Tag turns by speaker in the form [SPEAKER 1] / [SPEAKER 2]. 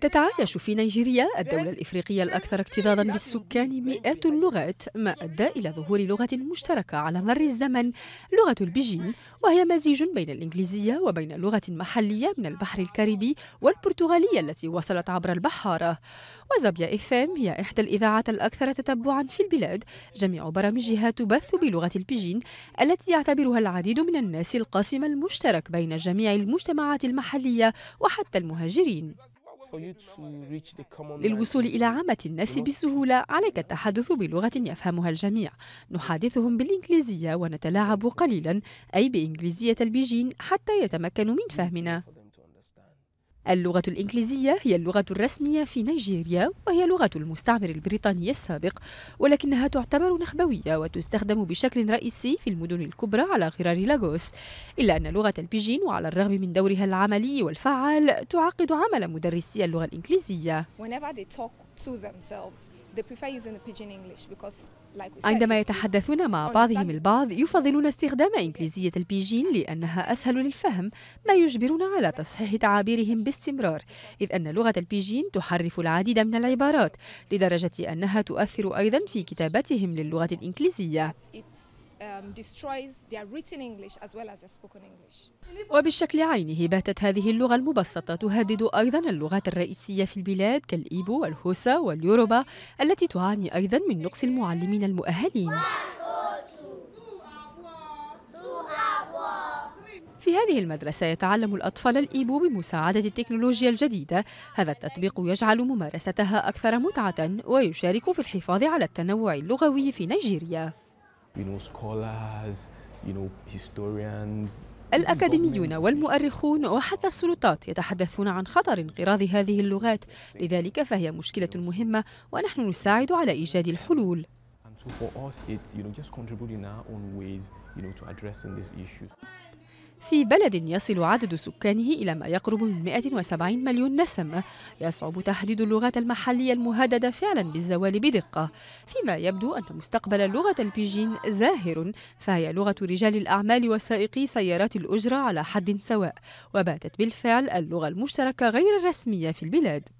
[SPEAKER 1] تتعايش في نيجيريا الدولة الإفريقية الأكثر اكتظاظا بالسكان مئات اللغات ما أدى إلى ظهور لغة مشتركة على مر الزمن لغة البيجين وهي مزيج بين الإنجليزية وبين لغة محلية من البحر الكاريبي والبرتغالية التي وصلت عبر البحارة وزابيا إفام هي إحدى الإذاعات الأكثر تتبعا في البلاد جميع برامجها تبث بلغة البيجين التي يعتبرها العديد من الناس القاسم المشترك بين جميع المجتمعات المحلية وحتى المهاجرين
[SPEAKER 2] للوصول إلى
[SPEAKER 1] عامة الناس بسهولة عليك التحدث بلغة يفهمها الجميع نحادثهم بالإنجليزية ونتلاعب قليلا أي بإنجليزية البيجين حتى يتمكنوا من فهمنا اللغة الإنجليزية هي اللغة الرسمية في نيجيريا وهي لغة المستعمر البريطاني السابق ولكنها تعتبر نخبوية وتستخدم بشكل رئيسي في المدن الكبرى على غرار لاغوس إلا أن لغة البيجين وعلى الرغم من دورها العملي والفعال تعقد عمل مدرسي اللغة الإنجليزية عندما يتحدثون مع بعضهم البعض يفضلون استخدام إنجليزية البيجين لأنها أسهل للفهم ما يجبرنا على تصحيح تعابيرهم باستمرار إذ أن لغة البيجين تحرف العديد من العبارات لدرجة أنها تؤثر أيضا في كتابتهم للغة الإنجليزية Um, وبالشكل عينه باتت هذه اللغة المبسطة تهدد أيضا اللغات الرئيسية في البلاد كالإيبو والهوسا واليوروبا التي تعاني أيضا من نقص المعلمين المؤهلين في هذه المدرسة يتعلم الأطفال الإيبو بمساعدة التكنولوجيا الجديدة هذا التطبيق يجعل ممارستها أكثر متعة ويشارك في الحفاظ على التنوع اللغوي في نيجيريا
[SPEAKER 2] الأكاديميون
[SPEAKER 1] والمؤرخون وحتى السلطات يتحدثون عن خطر انقراض هذه اللغات لذلك فهي مشكلة مهمة ونحن نساعد على إيجاد الحلول في بلد يصل عدد سكانه إلى ما يقرب من 170 مليون نسمة يصعب تحديد اللغات المحلية المهددة فعلا بالزوال بدقة فيما يبدو أن مستقبل لغة البيجين زاهر فهي لغة رجال الأعمال وسائقي سيارات الأجرة على حد سواء وباتت بالفعل اللغة المشتركة غير الرسمية في البلاد